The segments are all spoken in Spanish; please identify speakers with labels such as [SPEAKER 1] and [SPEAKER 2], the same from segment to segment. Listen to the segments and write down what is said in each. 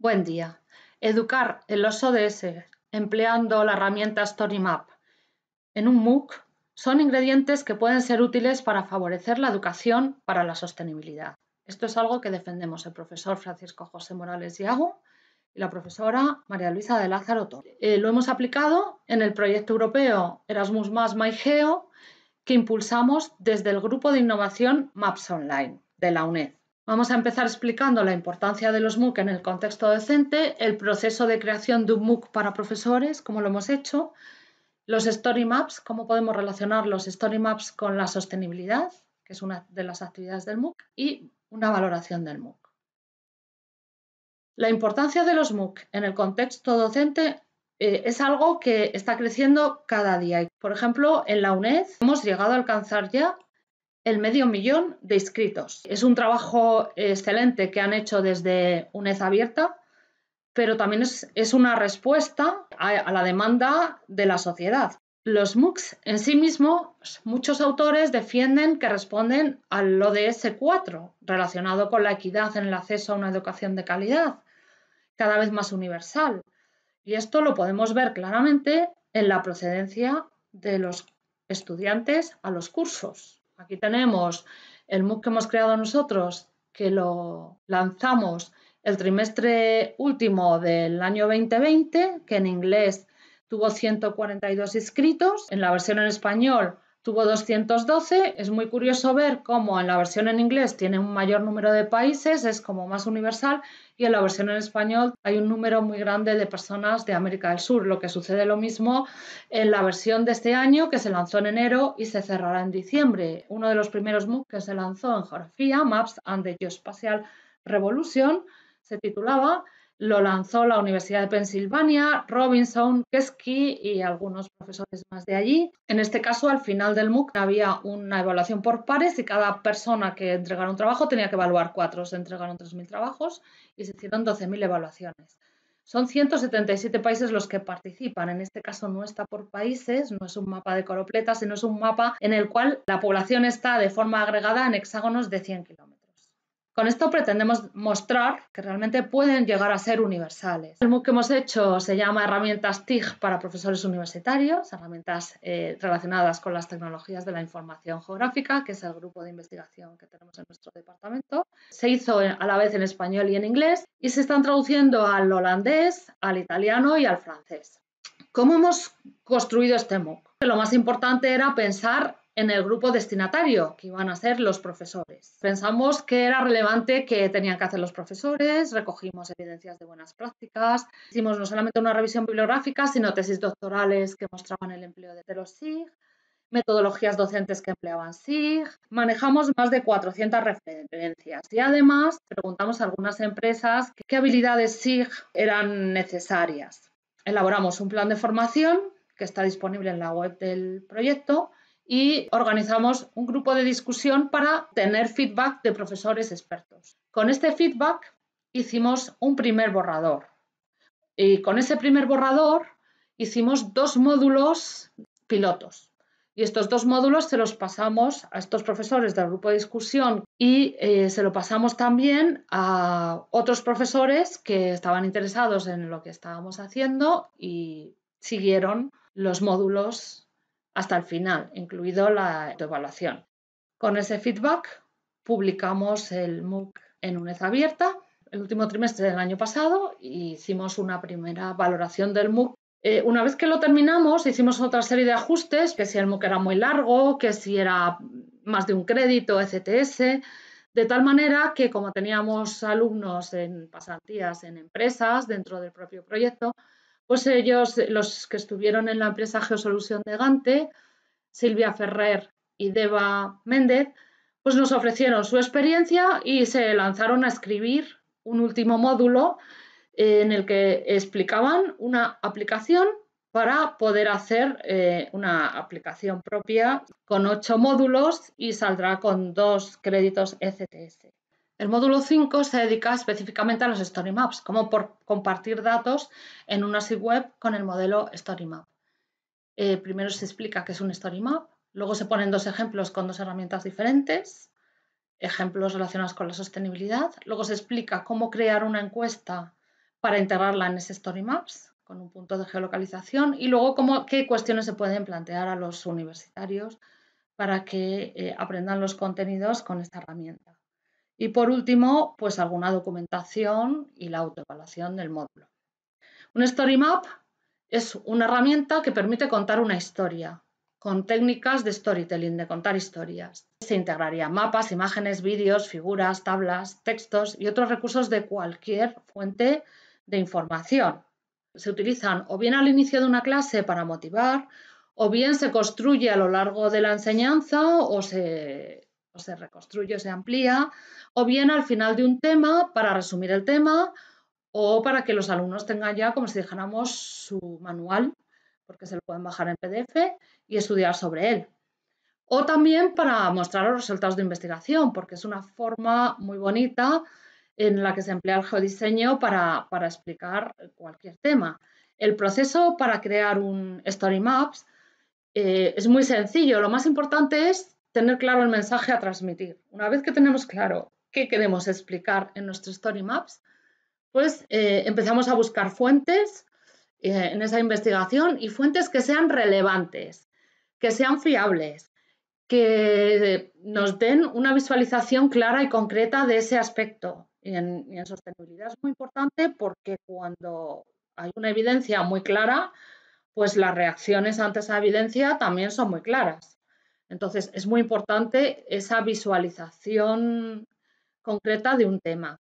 [SPEAKER 1] Buen día. Educar en los ODS empleando la herramienta StoryMap en un MOOC son ingredientes que pueden ser útiles para favorecer la educación para la sostenibilidad. Esto es algo que defendemos el profesor Francisco José Morales diago y la profesora María Luisa de Lázaro Torres. Eh, lo hemos aplicado en el proyecto europeo Erasmus más MyGeo que impulsamos desde el grupo de innovación Maps Online de la UNED. Vamos a empezar explicando la importancia de los MOOC en el contexto docente, el proceso de creación de un MOOC para profesores, como lo hemos hecho, los story maps, cómo podemos relacionar los story maps con la sostenibilidad, que es una de las actividades del MOOC, y una valoración del MOOC. La importancia de los MOOC en el contexto docente eh, es algo que está creciendo cada día. Por ejemplo, en la UNED hemos llegado a alcanzar ya el medio millón de inscritos. Es un trabajo excelente que han hecho desde UNED Abierta, pero también es, una respuesta a, la demanda de la sociedad. Los MOOCs en sí mismos, muchos autores defienden que responden al ODS 4, relacionado con la equidad en el acceso a una educación de calidad, cada vez más universal. Y esto lo podemos ver claramente en la procedencia de los estudiantes a los cursos. Aquí tenemos el MOOC que hemos creado nosotros, que lo lanzamos el trimestre último del año 2020, que en inglés tuvo 142 inscritos. En la versión en español tuvo 212. Es muy curioso ver cómo en la versión en inglés tiene un mayor número de países, es como más universal, y en la versión en español hay un número muy grande de personas de América del Sur, lo que sucede lo mismo en la versión de este año que se lanzó en enero y se cerrará en diciembre. Uno de los primeros MOOC que se lanzó en geografía, Maps and the Geospatial Revolution, se titulaba lo lanzó la Universidad de Pensilvania, Robinson, Kesky y algunos profesores más de allí. En este caso, al final del MOOC había una evaluación por pares y cada persona que entregara un trabajo tenía que evaluar cuatro. Se entregaron 3.000 trabajos y se hicieron 12.000 evaluaciones. Son 177 países los que participan. En este caso no está por países, no es un mapa de coropletas, sino es un mapa en el cual la población está de forma agregada en hexágonos de 100 kilómetros. Con esto pretendemos mostrar que realmente pueden llegar a ser universales. El MOOC que hemos hecho se llama Herramientas TIG para profesores universitarios, herramientas eh, relacionadas con las tecnologías de la información geográfica, que es el grupo de investigación que tenemos en nuestro departamento. Se hizo a la vez en español y en inglés y se están traduciendo al holandés, al italiano y al francés. ¿Cómo hemos construido este MOOC? Lo más importante era pensar en el grupo destinatario, que iban a ser los profesores. Pensamos que era relevante que tenían que hacer los profesores, recogimos evidencias de buenas prácticas, hicimos no solamente una revisión bibliográfica, sino tesis doctorales que mostraban el empleo de los SIG, metodologías docentes que empleaban SIG, manejamos más de 400 referencias y además preguntamos a algunas empresas qué habilidades SIG eran necesarias. Elaboramos un plan de formación que está disponible en la web del proyecto y organizamos un grupo de discusión para tener feedback de profesores expertos. Con este feedback hicimos un primer borrador y con ese primer borrador hicimos dos módulos pilotos. Y estos dos módulos se los pasamos a estos profesores del grupo de discusión y eh, se lo pasamos también a otros profesores que estaban interesados en lo que estábamos haciendo y siguieron los módulos hasta el final, incluido la evaluación. Con ese feedback publicamos el MOOC en UNED abierta el último trimestre del año pasado e hicimos una primera valoración del MOOC. Eh, una vez que lo terminamos, hicimos otra serie de ajustes, que si el MOOC era muy largo, que si era más de un crédito, ECTS, de tal manera que como teníamos alumnos en pasantías en empresas dentro del propio proyecto, pues ellos, los que estuvieron en la empresa Geosolución de Gante, Silvia Ferrer y Deba Méndez, pues nos ofrecieron su experiencia y se lanzaron a escribir un último módulo eh, en el que explicaban una aplicación para poder hacer eh, una aplicación propia con ocho módulos y saldrá con dos créditos ECTS. El módulo 5 se dedica específicamente a los story maps, como por compartir datos en una SIG web con el modelo story map. Eh, primero se explica qué es un story map, luego se ponen dos ejemplos con dos herramientas diferentes, ejemplos relacionados con la sostenibilidad, luego se explica cómo crear una encuesta para integrarla en ese story maps con un punto de geolocalización y luego cómo, qué cuestiones se pueden plantear a los universitarios para que eh, aprendan los contenidos con esta herramienta. Y por último, pues alguna documentación y la autoevaluación del módulo. Un story map es una herramienta que permite contar una historia con técnicas de storytelling, de contar historias. Se integrarían mapas, imágenes, vídeos, figuras, tablas, textos y otros recursos de cualquier fuente de información. Se utilizan o bien al inicio de una clase para motivar, o bien se construye a lo largo de la enseñanza o se se reconstruye, o se amplía, o bien al final de un tema para resumir el tema o para que los alumnos tengan ya como si dijéramos, su manual, porque se lo pueden bajar en PDF y estudiar sobre él. O también para mostrar los resultados de investigación, porque es una forma muy bonita en la que se emplea el geodiseño para, para explicar cualquier tema. El proceso para crear un story maps eh, es muy sencillo. Lo más importante es tener claro el mensaje a transmitir. Una vez que tenemos claro qué queremos explicar en nuestro story maps, pues eh, empezamos a buscar fuentes eh, en esa investigación y fuentes que sean relevantes, que sean fiables, que nos den una visualización clara y concreta de ese aspecto. Y en, y en sostenibilidad es muy importante porque cuando hay una evidencia muy clara, pues las reacciones ante esa evidencia también son muy claras. Entonces, es muy importante esa visualización concreta de un tema.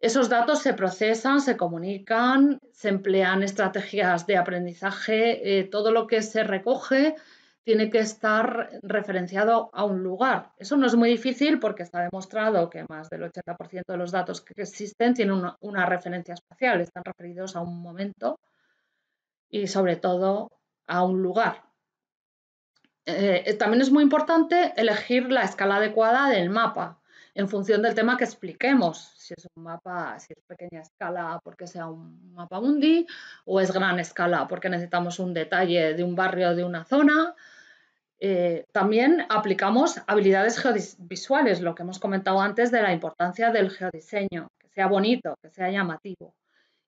[SPEAKER 1] Esos datos se procesan, se comunican, se emplean estrategias de aprendizaje, eh, todo lo que se recoge tiene que estar referenciado a un lugar. Eso no es muy difícil porque está demostrado que más del 80% de los datos que existen tienen una, referencia espacial, están referidos a un momento y sobre todo a un lugar. Eh, eh, también es muy importante elegir la escala adecuada del mapa en función del tema que expliquemos, si es un mapa, si es pequeña escala porque sea un mapa mundi o es gran escala porque necesitamos un detalle de un barrio, de una zona. Eh, también aplicamos habilidades visuales, lo que hemos comentado antes de la importancia del geodiseño, que sea bonito, que sea llamativo.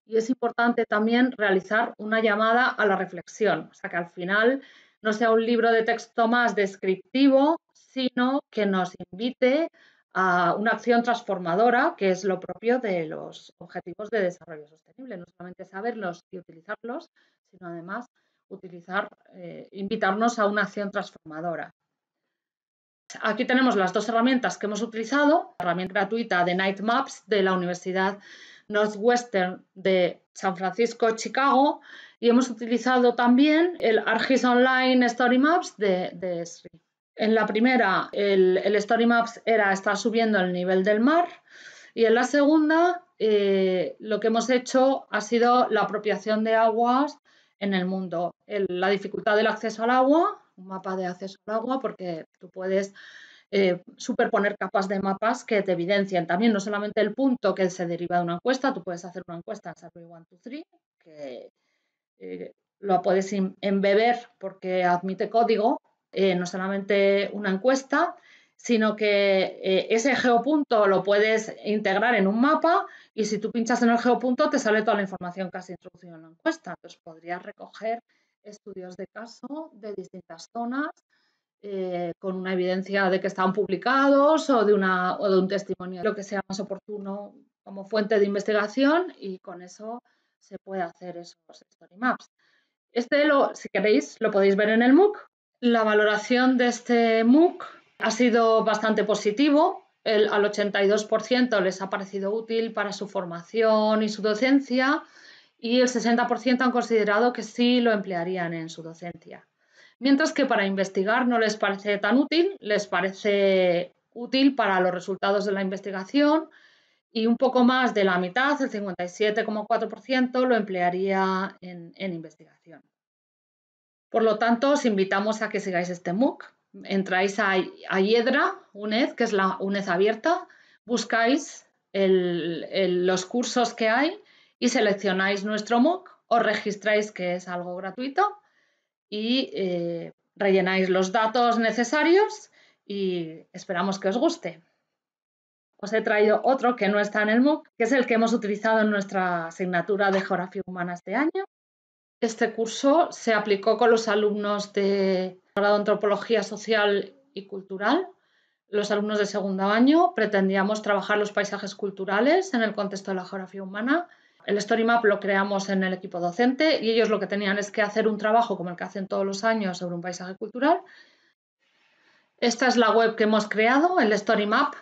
[SPEAKER 1] Y es importante también realizar una llamada a la reflexión, o sea que al final no sea un libro de texto más descriptivo, sino que nos invite a una acción transformadora, que es lo propio de los objetivos de desarrollo sostenible. No solamente saberlos y utilizarlos, sino además utilizar, eh, invitarnos a una acción transformadora. Aquí tenemos las dos herramientas que hemos utilizado, la herramienta gratuita de Night Maps de la Universidad Northwestern de San Francisco, Chicago, y hemos utilizado también el ArcGIS Online Story Maps de, Esri. En la primera, el, Story Maps era estar subiendo el nivel del mar, y en la segunda, eh, lo que hemos hecho ha sido la apropiación de aguas en el mundo, la dificultad del acceso al agua, un mapa de acceso al agua, porque tú puedes eh, superponer capas de mapas que te evidencian también no solamente el punto que se deriva de una encuesta, tú puedes hacer una encuesta en Survey 123, que eh, lo puedes embeber porque admite código, eh, no solamente una encuesta, sino que ese geopunto lo puedes integrar en un mapa y si tú pinchas en el geopunto te sale toda la información que has introducido en la encuesta. Entonces podrías recoger estudios de caso de distintas zonas eh, con una evidencia de que están publicados o de, o de un testimonio, lo que sea más oportuno como fuente de investigación y con eso se puede hacer esos story maps. Este, si queréis, lo podéis ver en el MOOC. La valoración de este MOOC ha sido bastante positivo. al 82% les ha parecido útil para su formación y su docencia y el 60% han considerado que sí lo emplearían en su docencia mientras que para investigar no les parece tan útil, les parece útil para los resultados de la investigación y un poco más de la mitad, el 57,4%, lo emplearía en, investigación. Por lo tanto, os invitamos a que sigáis este MOOC. Entráis a, a Hiedra, UNED, que es la UNED abierta, buscáis los cursos que hay y seleccionáis nuestro MOOC, os registráis que es algo gratuito y eh, rellenáis los datos necesarios y esperamos que os guste. Os he traído otro que no está en el MOOC, que es el que hemos utilizado en nuestra asignatura de Geografía Humana este año. Este curso se aplicó con los alumnos de grado Antropología Social y Cultural. Los alumnos de segundo año pretendíamos trabajar los paisajes culturales en el contexto de la geografía humana el story map lo creamos en el equipo docente y ellos lo que tenían es que hacer un trabajo como el que hacen todos los años sobre un paisaje cultural. Esta es la web que hemos creado, el story map,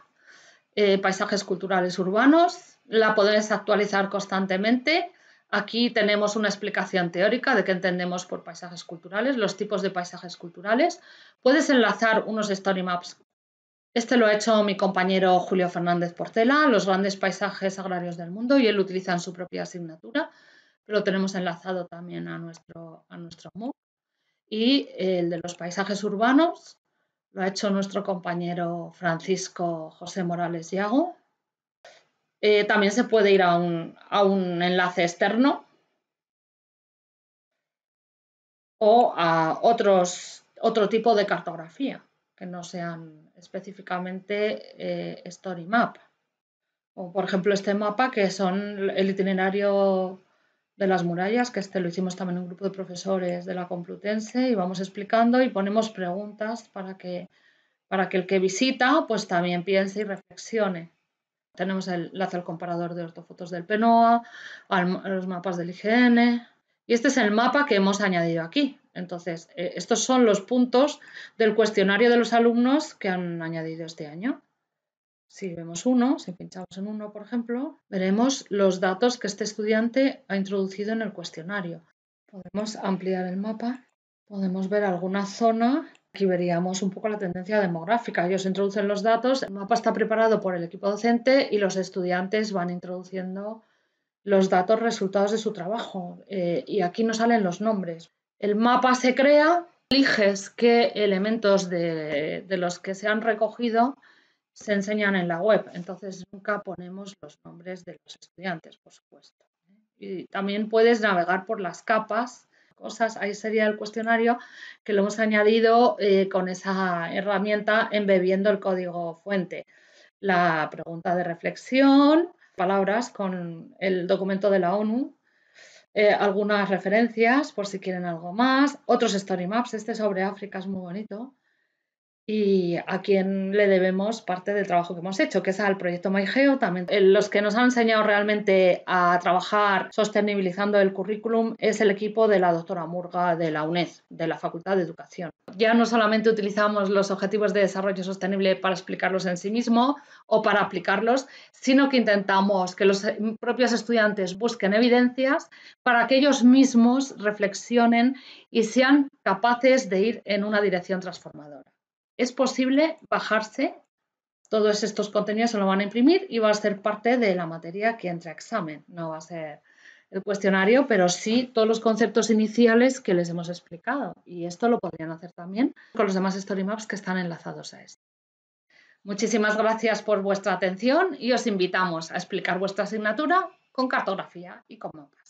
[SPEAKER 1] eh, paisajes culturales urbanos. La podéis actualizar constantemente. Aquí tenemos una explicación teórica de qué entendemos por paisajes culturales, los tipos de paisajes culturales. Puedes enlazar unos story maps este lo ha hecho mi compañero Julio Fernández Portela, los grandes paisajes agrarios del mundo, y él utiliza en su propia asignatura. Lo tenemos enlazado también a nuestro, a nuestro MOOC. Y el de los paisajes urbanos lo ha hecho nuestro compañero Francisco José Morales Yago. Eh, también se puede ir a un, enlace externo o a otros, otro tipo de cartografía que no sean específicamente eh, Story Map. O por ejemplo este mapa que son el itinerario de las murallas, que este lo hicimos también un grupo de profesores de la Complutense y vamos explicando y ponemos preguntas para que, para que el que visita pues también piense y reflexione. Tenemos el enlace al comparador de ortofotos del PENOA, los mapas del IGN y este es el mapa que hemos añadido aquí. Entonces, eh, estos son los puntos del cuestionario de los alumnos que han añadido este año. Si vemos uno, si pinchamos en uno, por ejemplo, veremos los datos que este estudiante ha introducido en el cuestionario. Podemos ampliar el mapa, podemos ver alguna zona. Aquí veríamos un poco la tendencia demográfica. Ellos introducen los datos, el mapa está preparado por el equipo docente y los estudiantes van introduciendo los datos resultados de su trabajo. Eh, y aquí nos salen los nombres. El mapa se crea, eliges qué elementos de, los que se han recogido se enseñan en la web. Entonces nunca ponemos los nombres de los estudiantes, por supuesto. Y también puedes navegar por las capas, cosas. Ahí sería el cuestionario que lo hemos añadido eh, con esa herramienta embebiendo el código fuente. La pregunta de reflexión, palabras con el documento de la ONU eh, algunas referencias por si quieren algo más, otros story maps, este sobre África es muy bonito y a quien le debemos parte del trabajo que hemos hecho, que es al proyecto MaiGeo. también. Eh, los que nos han enseñado realmente a trabajar sostenibilizando el currículum es el equipo de la doctora Murga de la UNED, de la Facultad de Educación. Ya no solamente utilizamos los objetivos de desarrollo sostenible para explicarlos en sí mismo o para aplicarlos, sino que intentamos que los propios estudiantes busquen evidencias para que ellos mismos reflexionen y sean capaces de ir en una dirección transformadora es posible bajarse todos estos contenidos, se lo van a imprimir y va a ser parte de la materia que entra a examen. No va a ser el cuestionario, pero sí todos los conceptos iniciales que les hemos explicado. Y esto lo podrían hacer también con los demás story maps que están enlazados a esto. Muchísimas gracias por vuestra atención y os invitamos a explicar vuestra asignatura con cartografía y con mapa.